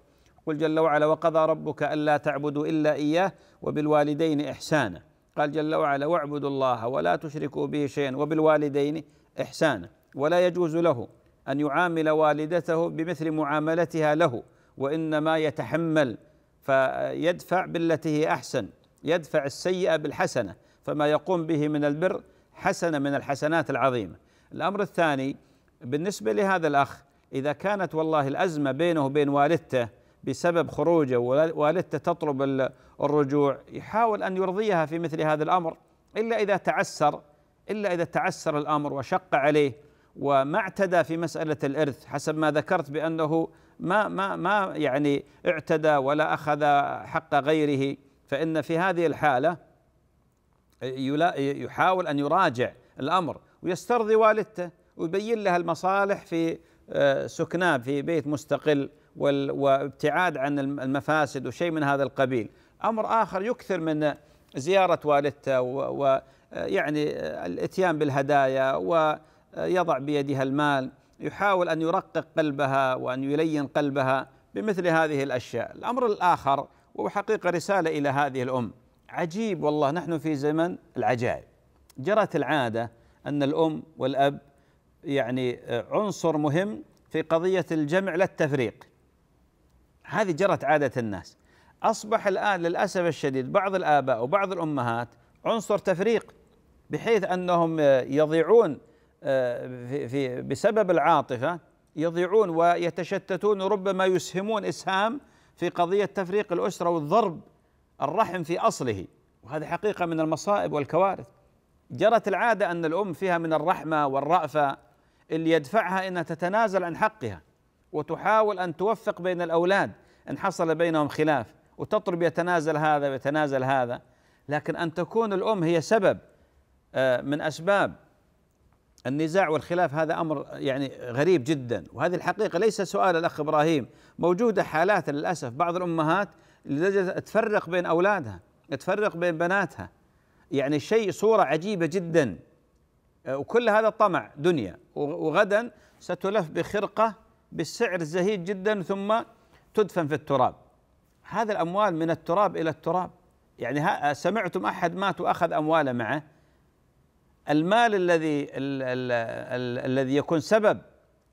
قل جل وعلا وقضى ربك ألا تعبدوا إلا إياه وبالوالدين إحسانا قال جل وعلا واعبدوا الله ولا تشركوا به شيئا وبالوالدين إحسانا ولا يجوز له ان يعامل والدته بمثل معاملتها له وانما يتحمل فيدفع بالتي هي احسن يدفع السيئه بالحسنه فما يقوم به من البر حسنه من الحسنات العظيمه الامر الثاني بالنسبه لهذا الاخ اذا كانت والله الازمه بينه وبين والدته بسبب خروجه والدته تطلب الرجوع يحاول ان يرضيها في مثل هذا الامر الا اذا تعسر الا اذا تعسر الامر وشق عليه وما اعتدى في مسألة الإرث حسب ما ذكرت بأنه ما ما ما يعني اعتدى ولا أخذ حق غيره فإن في هذه الحالة يحاول أن يراجع الأمر ويسترضي والدته ويبين لها المصالح في آه، سكناه في بيت مستقل وابتعاد عن المفاسد وشيء من هذا القبيل أمر آخر يكثر من زيارة والدته ويعني آه، آه، الاتيان بالهدايا و يضع بيدها المال يحاول أن يرقق قلبها وأن يلين قلبها بمثل هذه الأشياء الأمر الآخر حقيقه رسالة إلى هذه الأم عجيب والله نحن في زمن العجائب جرت العادة أن الأم والأب يعني عنصر مهم في قضية الجمع لا التفريق هذه جرت عادة الناس أصبح الآن للأسف الشديد بعض الآباء وبعض الأمهات عنصر تفريق بحيث أنهم يضيعون في بسبب العاطفه يضيعون ويتشتتون وربما يسهمون اسهام في قضيه تفريق الاسره والضرب الرحم في اصله وهذه حقيقه من المصائب والكوارث جرت العاده ان الام فيها من الرحمه والرأفه اللي يدفعها انها تتنازل عن حقها وتحاول ان توفق بين الاولاد ان حصل بينهم خلاف وتطلب يتنازل هذا ويتنازل هذا لكن ان تكون الام هي سبب آه، من اسباب النزاع والخلاف هذا امر يعني غريب جدا وهذه الحقيقه ليس سؤال الاخ ابراهيم موجوده حالات للاسف بعض الامهات لدرجه تفرق بين اولادها تفرق بين بناتها يعني شيء صوره عجيبه جدا آه، وكل هذا طمع دنيا وغدا ستلف بخرقه بالسعر الزهيد جدا ثم تدفن في التراب هذا الاموال من التراب الى التراب يعني سمعتم احد مات واخذ امواله معه المال الذي الذي يكون سبب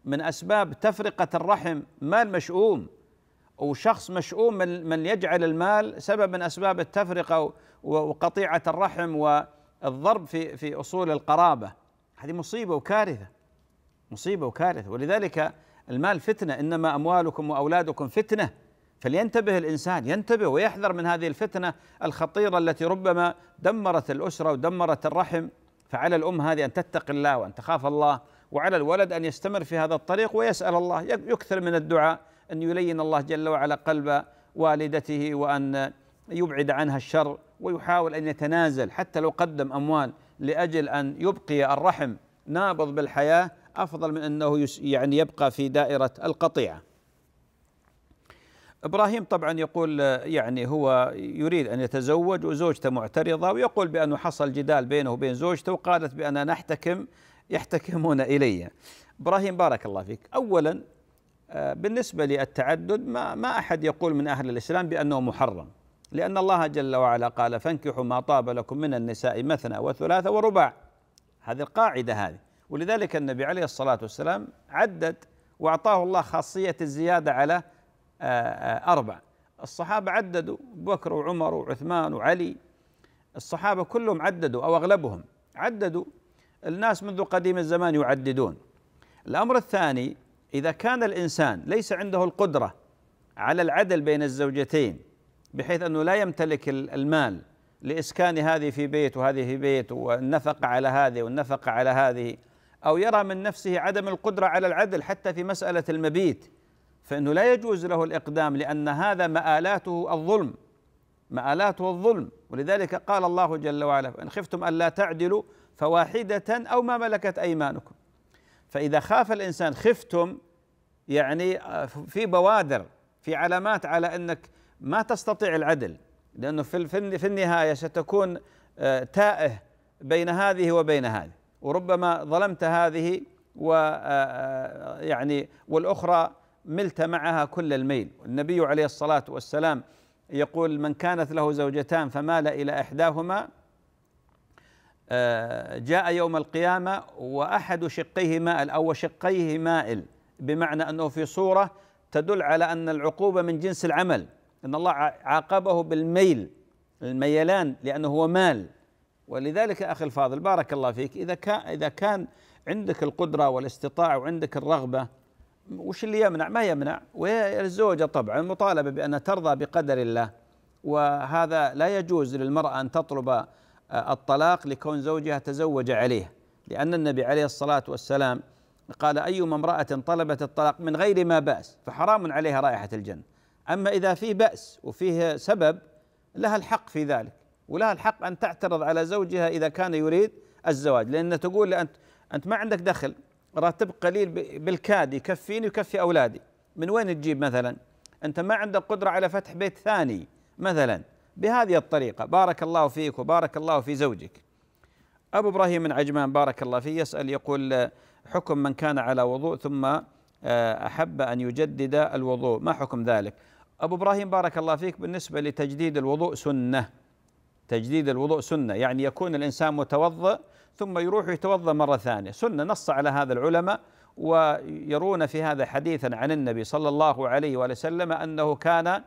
من اسباب تفرقه الرحم مال مشؤوم وشخص مشؤوم من, من يجعل المال سبب من اسباب التفرقه وقطيعه الرحم والضرب في في اصول القرابه هذه مصيبه وكارثه مصيبه وكارثه ولذلك المال فتنه انما اموالكم واولادكم فتنه فلينتبه الانسان ينتبه ويحذر من هذه الفتنه الخطيره التي ربما دمرت الاسره ودمرت الرحم فعلى الأم هذه أن تتقي الله وأن تخاف الله وعلى الولد أن يستمر في هذا الطريق ويسأل الله يكثر من الدعاء أن يلين الله جل وعلا قلب والدته وأن يبعد عنها الشر ويحاول أن يتنازل حتى لو قدم أموال لأجل أن يبقي الرحم نابض بالحياة أفضل من أنه يعني يبقى في دائرة القطيعة ابراهيم طبعا يقول يعني هو يريد ان يتزوج وزوجته معترضه ويقول بانه حصل جدال بينه وبين زوجته وقالت بان نحتكم يحتكمون الي. ابراهيم بارك الله فيك. اولا آه، بالنسبه للتعدد ما ما احد يقول من اهل الاسلام بانه محرم. لأن الله جل وعلا قال فانكحوا ما طاب لكم من النساء مثنى وثلاث ورباع هذه القاعدة هذه ولذلك النبي عليه الصلاة والسلام عدد وأعطاه الله خاصية الزيادة على أربع الصحابة عددوا بكر وعمر وعثمان وعلي الصحابة كلهم عددوا أو أغلبهم عددوا الناس منذ قديم الزمان يعددون الأمر الثاني إذا كان الإنسان ليس عنده القدرة على العدل بين الزوجتين بحيث أنه لا يمتلك المال لإسكان هذه في بيت وهذه في بيت والنفقة على هذه والنفقة على هذه أو يرى من نفسه عدم القدرة على العدل حتى في مسألة المبيت فإنه لا يجوز له الإقدام لأن هذا مآلاته الظلم مآلاته الظلم ولذلك قال الله جل وعلا إن خفتم ألا تعدلوا فواحدة أو ما ملكت أيمانكم فإذا خاف الإنسان خفتم يعني آه، في بوادر في علامات على أنك ما تستطيع العدل لأنه في النهاية ستكون آه، تائه بين هذه وبين هذه وربما ظلمت هذه و آه، يعني والأخرى ملت معها كل الميل النبي عليه الصلاة والسلام يقول من كانت له زوجتان فمال إلى إحداهما آه، جاء يوم القيامة وأحد شقيه مائل أو شقيه مائل بمعنى أنه في صورة تدل على أن العقوبة من جنس العمل أن الله عاقبه بالميل الميلان لأنه هو مال ولذلك أخي الفاضل بارك الله فيك إذا كان إذا كان عندك القدرة والاستطاعة وعندك الرغبة وش اللي يمنع ما يمنع والزوجة طبعا مطالبة بأن ترضى بقدر الله وهذا لا يجوز للمرأة أن تطلب آه، الطلاق لكون زوجها تزوج عليه لأن النبي عليه الصلاة والسلام قال أيما امرأة طلبت الطلاق من غير ما بأس فحرام عليها رائحة الجنة أما إذا فيه بأس وفيه سبب لها الحق في ذلك ولها الحق أن تعترض على زوجها إذا كان يريد الزواج لأن تقول أنت أنت ما عندك دخل راتب قليل بالكاد يكفيني ويكفي أولادي من وين تجيب مثلا أنت ما عندك قدرة على فتح بيت ثاني مثلا بهذه الطريقة بارك الله فيك وبارك الله في زوجك أبو إبراهيم من عجمان بارك الله فيه يسأل يقول حكم من كان على وضوء ثم آه، أحب أن يجدد الوضوء ما حكم ذلك أبو إبراهيم بارك الله فيك بالنسبة لتجديد الوضوء سنة تجديد الوضوء سنة يعني يكون الإنسان متوضئ ثم يروح يتوضا مره ثانيه سنه نص على هذا العلماء ويرون في هذا حديثا عن النبي صلى الله عليه واله وسلم انه كان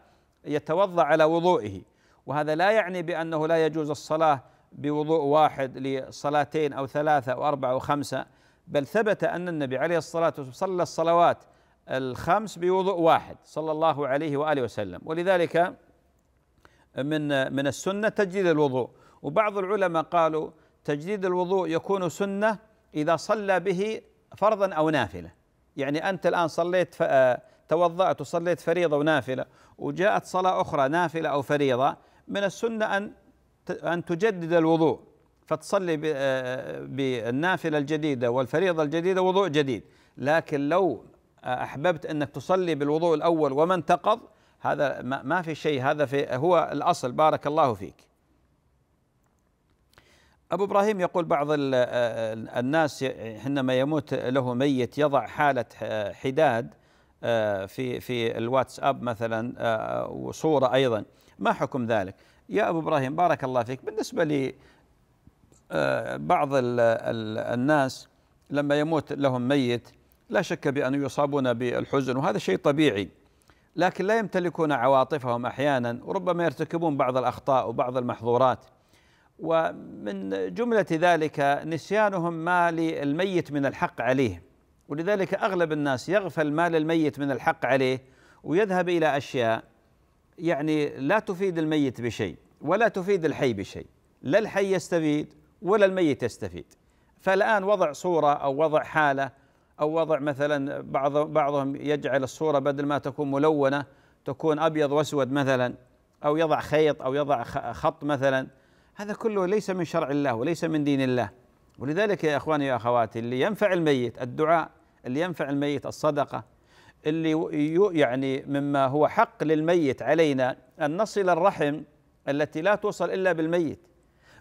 يتوضا على وضوئه وهذا لا يعني بانه لا يجوز الصلاه بوضوء واحد لصلاتين او ثلاثه او اربعه او خمسه بل ثبت ان النبي عليه الصلاه والسلام صلى الصلوات الخمس بوضوء واحد صلى الله عليه واله وسلم ولذلك من من السنه تجديد الوضوء وبعض العلماء قالوا تجديد الوضوء يكون سنة إذا صلى به فرضا أو نافلة يعني أنت الآن صليت آه، توضأت وصليت فريضة ونافلة وجاءت صلاة أخرى نافلة أو فريضة من السنة أن أن تجدد الوضوء فتصلي آه، آه، بالنافلة الجديدة والفريضة الجديدة وضوء جديد لكن لو أحببت أنك تصلي بالوضوء الأول وما انتقض هذا ما في شيء هذا في هو الأصل بارك الله فيك أبو إبراهيم يقول بعض آه، آه، الناس حينما يموت له ميت يضع حالة حداد آه، في في الواتساب مثلا وصورة أيضا ما حكم ذلك يا أبو إبراهيم بارك الله فيك بالنسبة ل بعض الناس لما يموت لهم ميت لا شك بأن يصابون بالحزن وهذا شيء طبيعي لكن لا يمتلكون عواطفهم أحيانا وربما يرتكبون بعض الأخطاء وبعض المحظورات ومن جملة ذلك نسيانهم ما للميت من الحق عليه ولذلك أغلب الناس يغفل ما للميت من الحق عليه ويذهب إلى أشياء يعني لا تفيد الميت بشيء ولا تفيد الحي بشيء لا الحي يستفيد ولا الميت يستفيد فالآن وضع صورة أو وضع حالة أو وضع مثلا بعض بعضهم يجعل الصورة بدل ما تكون ملونة تكون أبيض وأسود مثلا أو يضع خيط أو يضع خط مثلا هذا كله ليس من شرع الله وليس من دين الله ولذلك يا اخواني يا اخواتي اللي ينفع الميت الدعاء اللي ينفع الميت الصدقه اللي يعني مما هو حق للميت علينا ان نصل الرحم التي لا توصل الا بالميت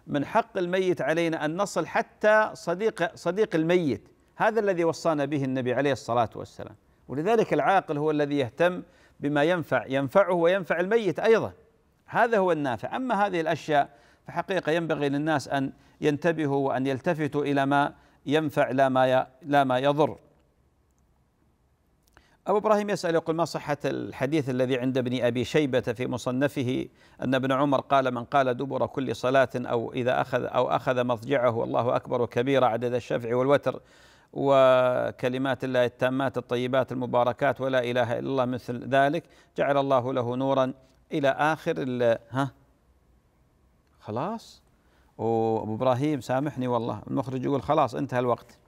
من حق الميت علينا ان نصل حتى صديق صديق الميت هذا الذي وصانا به النبي عليه الصلاه والسلام ولذلك العاقل هو الذي يهتم بما ينفع ينفعه وينفع الميت ايضا هذا هو النافع اما هذه الاشياء فحقيقة ينبغي للناس أن ينتبهوا وأن يلتفتوا إلى ما ينفع لا ما لا ما يضر أبو إبراهيم يسأل يقول ما صحة الحديث الذي عند ابن أبي شيبة في مصنفه أن ابن عمر قال من قال دبر كل صلاة أو إذا أخذ أو أخذ مضجعه الله أكبر كبيرا عدد الشفع والوتر وكلمات الله التامات الطيبات المباركات ولا إله إلا الله مثل ذلك جعل الله له نورا إلى آخر ها خلاص وابو ابراهيم سامحني والله المخرج يقول خلاص انتهى الوقت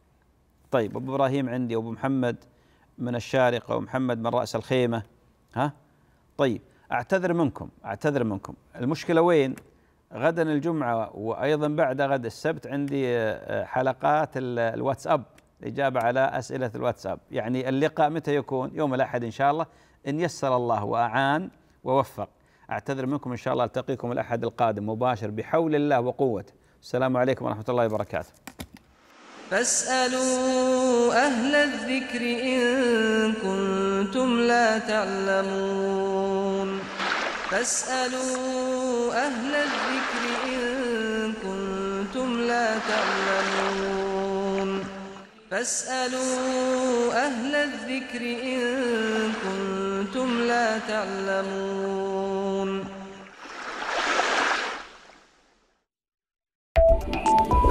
طيب ابو ابراهيم عندي وابو محمد من الشارقه ومحمد من راس الخيمه ها طيب اعتذر منكم اعتذر منكم المشكله وين غدا الجمعه وايضا بعد غد السبت عندي آه، آه، حلقات الواتساب اجابه على اسئله الواتساب يعني اللقاء متى يكون يوم الاحد ان شاء الله ان يسر الله واعان ووفق أعتذر منكم إن شاء الله ألتقيكم الأحد القادم مباشر بحول الله وقوته السلام عليكم ورحمة الله وبركاته فاسألوا أهل الذكر إن كنتم لا تعلمون فاسألوا أهل الذكر إن كنتم لا تعلمون فاسألوا أهل الذكر إن كنتم لا تعلمون